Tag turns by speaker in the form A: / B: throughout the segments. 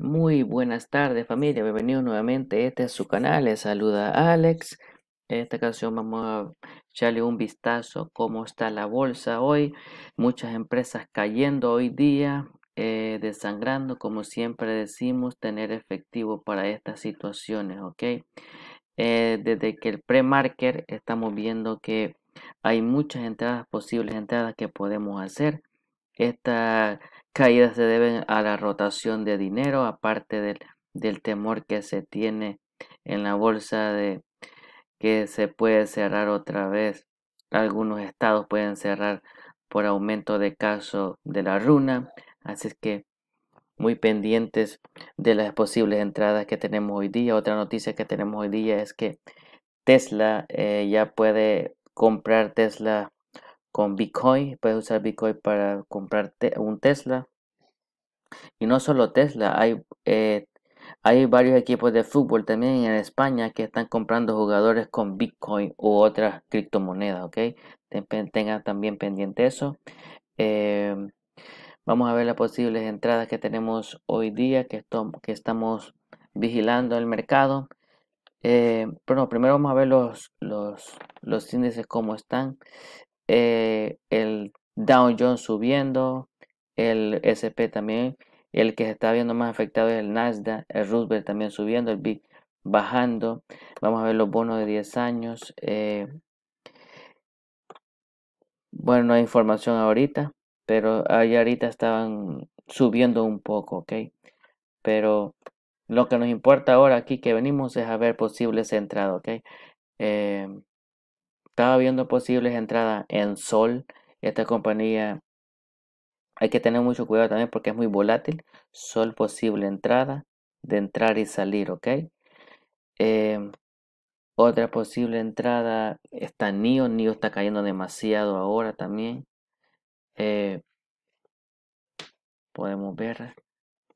A: Muy buenas tardes familia, bienvenidos nuevamente. Este es su canal, les saluda Alex. En esta ocasión vamos a echarle un vistazo cómo está la bolsa hoy. Muchas empresas cayendo hoy día, eh, desangrando, como siempre decimos, tener efectivo para estas situaciones, ¿ok? Eh, desde que el pre-marker estamos viendo que hay muchas entradas, posibles entradas que podemos hacer. Esta caídas se deben a la rotación de dinero, aparte del, temor que se tiene en la bolsa de que se puede cerrar otra vez. Algunos estados pueden cerrar por aumento de caso de la runa, así es que muy pendientes de las posibles entradas que tenemos hoy día. Otra noticia que tenemos hoy día es que Tesla eh, ya puede comprar Tesla con Bitcoin, puedes usar Bitcoin para comprar un Tesla. Y no solo Tesla, hay, eh, hay varios equipos de fútbol también en España que están comprando jugadores con Bitcoin u otras criptomonedas, ¿ok? tenga tengan también pendiente eso. Em, vamos a ver las posibles entradas que tenemos hoy día, que, que estamos vigilando el mercado. pero eh, primero vamos a ver los, los, los índices como están. Eh, el Dow Jones subiendo, el SP también, el que se está viendo más afectado es el Nasdaq, el Roosevelt también subiendo, el BIC bajando, vamos a ver los bonos de 10 años. Eh. bueno, no hay información ahorita, pero ahí ahorita estaban subiendo un poco, ¿ok? Pero lo que nos importa ahora aquí que venimos es a ver posibles entradas, ¿ok? Eh, estaba viendo posibles entradas en Sol. Esta compañía hay que tener mucho cuidado también porque es muy volátil. Sol posible entrada de entrar y salir, ¿ok? Em, otra posible entrada está NIO. NIO está cayendo demasiado ahora también. Eh, podemos ver.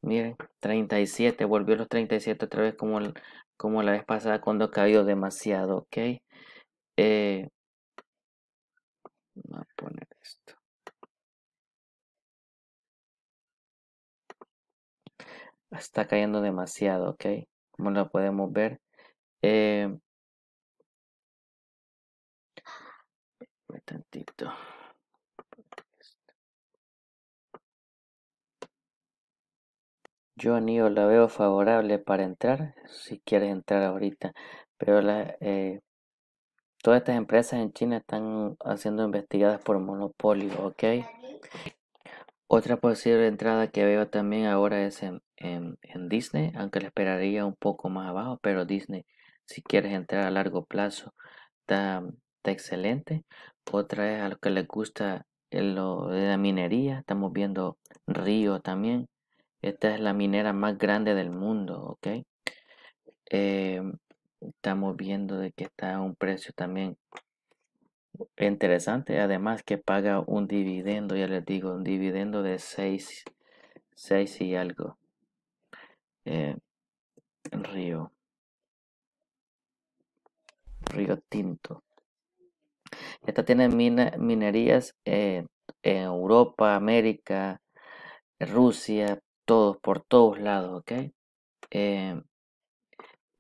A: Miren, 37. Volvió los 37 otra vez como, como la vez pasada cuando cayó demasiado, ¿ok? Eh, a poner esto. Está cayendo demasiado, ¿ok? Como lo podemos ver. Eh, tantito. Yo Nio la veo favorable para entrar, si quieres entrar ahorita, pero la, eh, Todas estas empresas en China están siendo investigadas por monopolio, ¿ok? Otra posible entrada que veo también ahora es en, Disney, aunque la esperaría un poco más abajo, pero Disney, si quieres entrar a largo plazo, está, excelente. Otra es a lo que les gusta lo de la minería, estamos viendo Río también. Esta es la minera más grande del mundo, ¿ok? Eh, estamos viendo de que está a un precio también interesante además que paga un dividendo ya les digo un dividendo de 6 y algo eh, río río tinto esta tiene minerías eh, en Europa América Rusia todos por todos lados ok eh,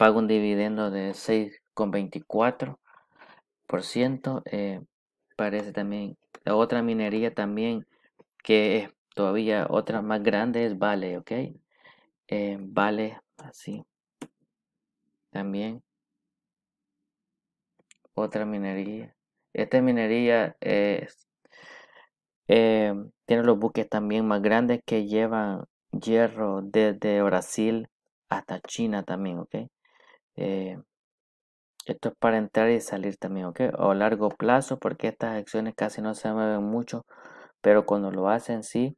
A: paga un dividendo de 6,24%. ciento eh, parece también la otra minería también que es todavía otra más grande es Vale, ¿ok? Eh, vale, así. También otra minería. Esta minería eh, tiene los buques también más grandes que llevan hierro desde Brasil hasta China también, ¿ok? Eh, esto es para entrar y salir también, ¿ok? O largo plazo, porque estas acciones casi no se mueven mucho, pero cuando lo hacen sí,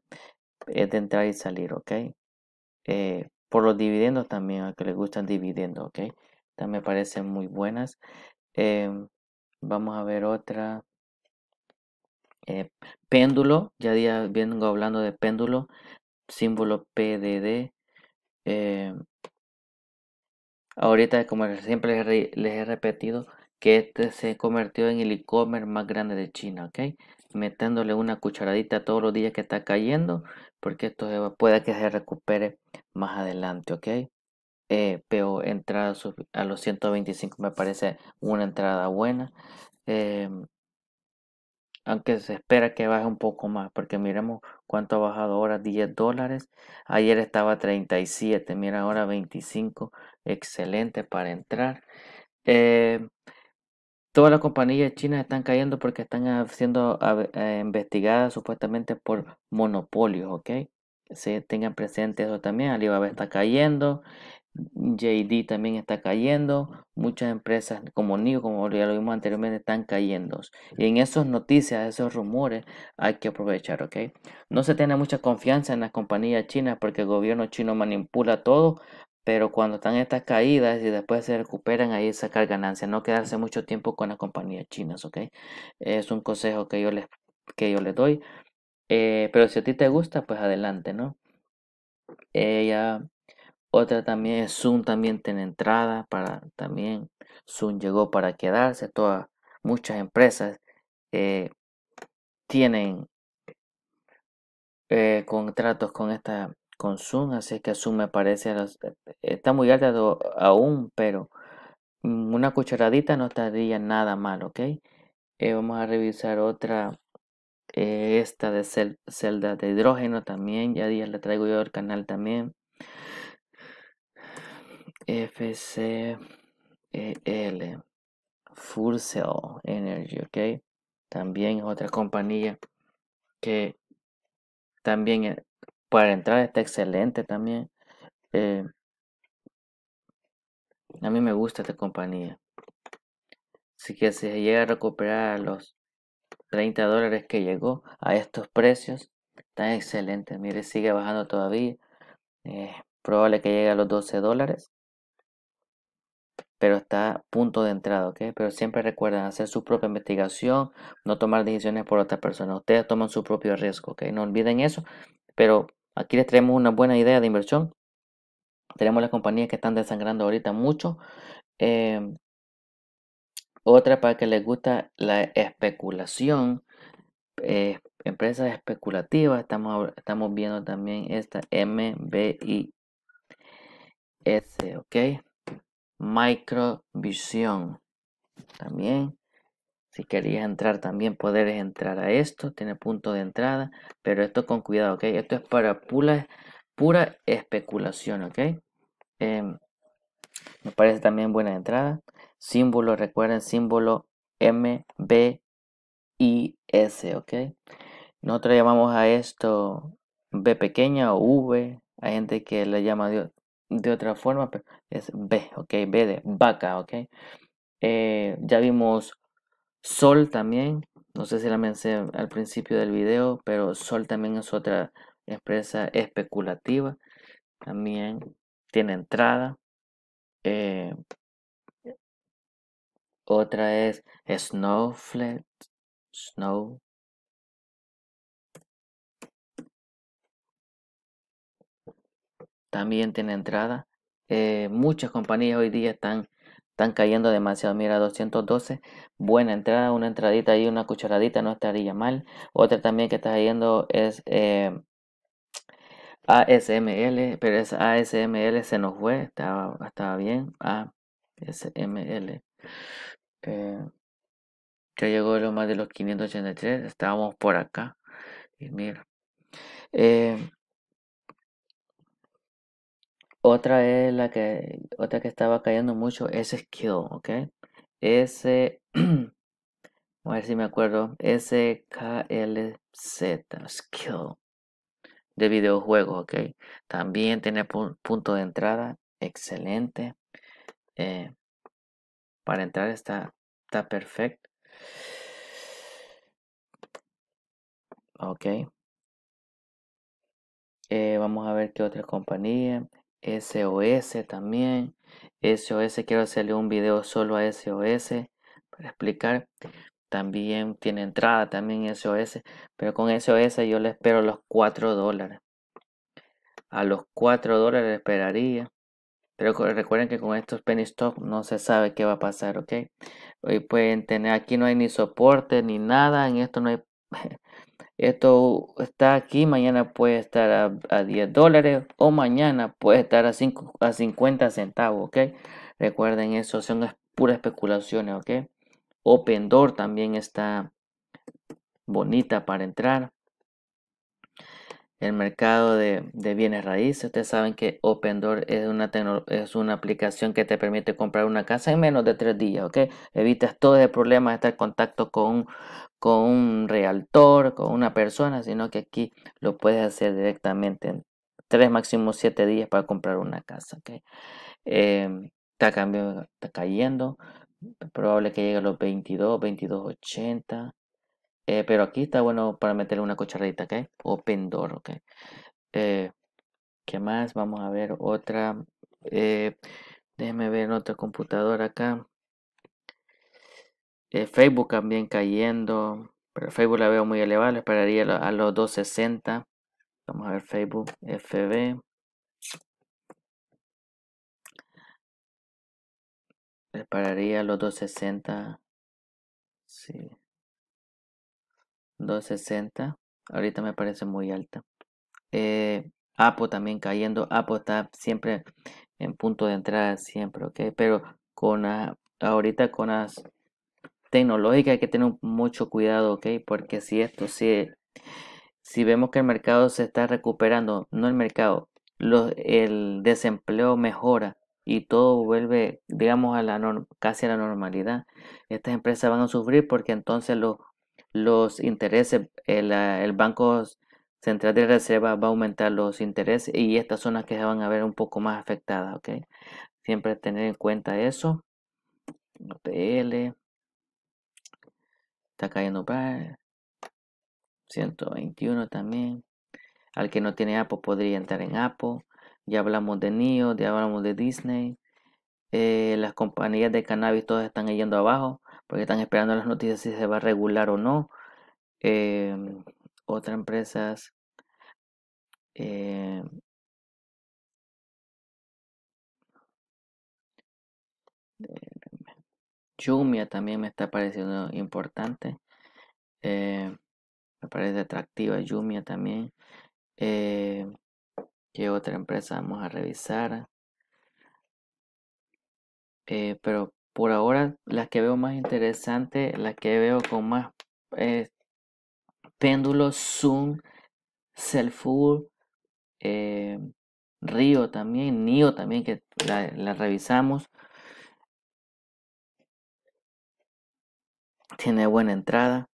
A: es de entrar y salir, ¿ok? Eh, por los dividendos también, a que les gustan dividendos, ¿ok? También me parecen muy buenas. Em, vamos a ver otra. Eh, péndulo, ya día vengo hablando de péndulo, símbolo PDD. Eh, Ahorita, como siempre les, he repetido, que este se convirtió en el e-commerce más grande de China, ¿ok? Metiéndole una cucharadita todos los días que está cayendo, porque esto puede que se recupere más adelante, ¿ok? Eh, pero entrada a los 125 me parece una entrada buena. Eh, aunque se espera que baje un poco más, porque miremos cuánto ha bajado ahora, 10 dólares. Ayer estaba 37, mira ahora 25 excelente para entrar. Eh, todas las compañías chinas están cayendo porque están siendo eh, investigadas supuestamente por monopolios, ¿ok? Se tengan presente eso también. Alibaba está cayendo, JD también está cayendo, muchas empresas como NIO, como ya lo vimos anteriormente, están cayendo. Y en esas noticias, esos rumores, hay que aprovechar, ¿ok? No se tiene mucha confianza en las compañías chinas porque el gobierno chino manipula todo pero cuando están estas caídas y después se recuperan, ahí sacar ganancias, no quedarse mucho tiempo con las compañías chinas, ¿ok? Es un consejo que yo les, que yo doy. Eh, pero si a ti te gusta, pues adelante, ¿no? Ella, otra también es Zoom, también tiene entrada para también. Zoom llegó para quedarse, todas, muchas empresas eh, tienen eh, contratos con esta con Zoom, así que Zoom me parece, está muy alta aún, pero una cucharadita no estaría nada mal, ¿ok? Eh, vamos a revisar otra, eh, esta de cel, celda de hidrógeno también, ya día la traigo yo al canal también. FCL e Full Cell Energy, ¿ok? También otra compañía que también eh, para entrar está excelente también. Eh. a mí me gusta esta compañía. Así que si se llega a recuperar los 30 dólares que llegó a estos precios, está excelente. Mire, sigue bajando todavía. probable que llegue a los 12 dólares. Pero está a punto de entrada, ¿ok? Pero siempre recuerden hacer su propia investigación, no tomar decisiones por otra persona. Ustedes toman su propio riesgo, ¿ok? No olviden eso, pero Aquí les traemos una buena idea de inversión. Tenemos las compañías que están desangrando ahorita mucho. Em, otra para que les gusta la especulación. empresas especulativas. Estamos, estamos viendo también esta MBIS. Ok. Microvisión. También. Si querías entrar también puedes entrar a esto, tiene punto de entrada, pero esto con cuidado, ¿ok? Esto es para pura, pura especulación, ¿ok? Em, me parece también buena entrada. Símbolo, recuerden, símbolo m b s ¿ok? Nosotros llamamos a esto B pequeña o V. Hay gente que le llama de, de otra forma, pero es B, ¿ok? B de vaca, ¿ok? Eh, ya vimos Sol también, no sé si la mencioné al principio del video, pero Sol también es otra empresa especulativa. También tiene entrada. Eh, otra es Snowflake. Snow. También tiene entrada. Eh, muchas compañías hoy día están están cayendo demasiado. Mira, 212. Buena entrada, una entradita y una cucharadita, no estaría mal. Otra también que está cayendo es eh, ASML, pero es ASML se nos fue, estaba, bien. ASML. Eh, ya llegó lo más de los 583, estábamos por acá. Y mira. Eh, otra es la que, otra que estaba cayendo mucho es Skill, ¿ok? ese a ver si me acuerdo, SKLZ, Skill, de videojuegos, ¿ok? También tiene punto de entrada, excelente. Eh, para entrar está, está perfecto. Ok. Eh, vamos a ver qué otra compañía. SOS también. SOS, quiero hacerle un video solo a SOS para explicar. También tiene entrada, también SOS. Pero con SOS yo le espero los 4 dólares. A los 4 dólares esperaría. Pero recuerden que con estos penny stocks no se sabe qué va a pasar, ¿ok? Hoy pueden tener, aquí no hay ni soporte ni nada. En esto no hay Esto está aquí, mañana puede estar a, 10 dólares o mañana puede estar a, a 50 centavos, ¿ok? Recuerden eso, son puras especulaciones, ¿ok? Open Door también está bonita para entrar. El mercado de, bienes raíces, ustedes saben que Open Door es una, es una aplicación que te permite comprar una casa en menos de tres días, ¿ok? Evitas todo el problema de estar en contacto con, con un realtor, con una persona, sino que aquí lo puedes hacer directamente en tres máximo siete días para comprar una casa. ¿okay? Em, está, cambiando está cayendo, probable que llegue a los 22, 22.80. 80 pero aquí está bueno para meter una cucharadita, ¿ok? Open door, ¿ok? Eh, ¿Qué más? Vamos a ver otra. Eh, déjeme ver otra computadora acá. Eh, Facebook también cayendo, pero Facebook la veo muy elevada, Le esperaría a los 260. Vamos a ver Facebook, FB. Esperaría a los 260. Sí. 260. Ahorita me parece muy alta. Eh, Apple también cayendo. Apple está siempre en punto de entrada, siempre, ¿ok? Pero con ahorita con las tecnológica hay que tener mucho cuidado, ¿ok? Porque si esto, si, si vemos que el mercado se está recuperando, no el mercado, los, el desempleo mejora y todo vuelve, digamos, a la casi a la normalidad, estas empresas van a sufrir porque entonces los, los intereses, el, eh, el banco central de reserva va a aumentar los intereses y estas son las que se van a ver un poco más afectadas, ¿ok? Siempre tener en cuenta eso. PL está cayendo para 121 también. Al que no tiene Apple podría entrar en Apple. Ya hablamos de NIO, ya hablamos de Disney. Eh, las compañías de cannabis todas están yendo abajo porque están esperando las noticias si se va a regular o no. Eh, otras empresas em, Jumia también me está pareciendo importante. Eh, me parece atractiva Jumia también. Eh, ¿Qué otra empresa vamos a revisar? Eh, pero por ahora las que veo más interesantes, las que veo con más péndulos, Zoom, Cellfood, Río también, NIO también que la revisamos. tiene buena entrada.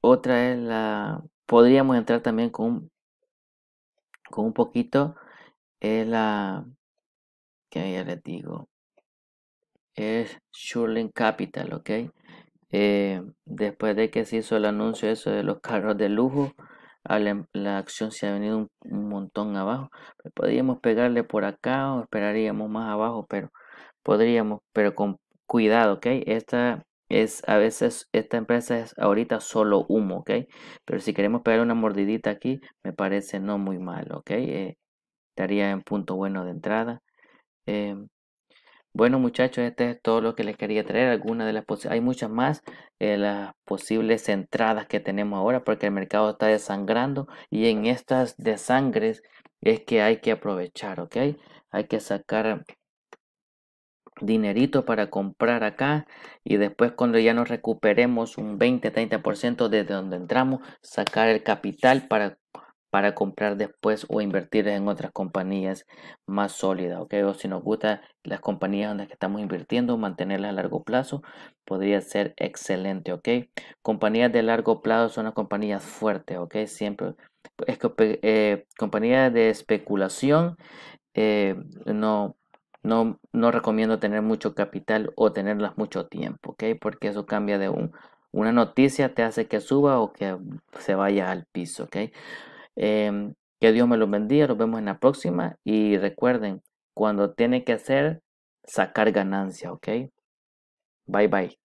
A: Otra es la. Podríamos entrar también con un, con un poquito. Es la. Que ya les digo. Es Shurling Capital, ok. Eh, después de que se hizo el anuncio eso de los carros de lujo, ah, la, acción se ha venido un, montón abajo. Podríamos pegarle por acá o esperaríamos más abajo, pero podríamos, pero con cuidado, ok. Esta es a veces esta empresa es ahorita solo humo, ¿ok? Pero si queremos pegar una mordidita aquí, me parece no muy mal, ¿ok? Eh, estaría en punto bueno de entrada. Em, bueno muchachos, este es todo lo que les quería traer. Algunas de las hay muchas más eh, las posibles entradas que tenemos ahora porque el mercado está desangrando y en estas desangres es que hay que aprovechar, ¿ok? Hay que sacar dinerito para comprar acá y después cuando ya nos recuperemos un 20-30% desde donde entramos, sacar el capital para, para comprar después o invertir en otras compañías más sólidas, ¿ok? O si nos gusta las compañías en las que estamos invirtiendo, mantenerlas a largo plazo podría ser excelente, ¿ok? Compañías de largo plazo son las compañías fuertes, ¿ok? Siempre. Es que, eh, compañías de especulación eh, no no, no recomiendo tener mucho capital o tenerlas mucho tiempo, ¿ok? Porque eso cambia de un, una noticia, te hace que suba o que se vaya al piso, ¿ok? Em, que Dios me los bendiga, nos vemos en la próxima y recuerden, cuando tiene que hacer, sacar ganancia, ¿ok? Bye bye.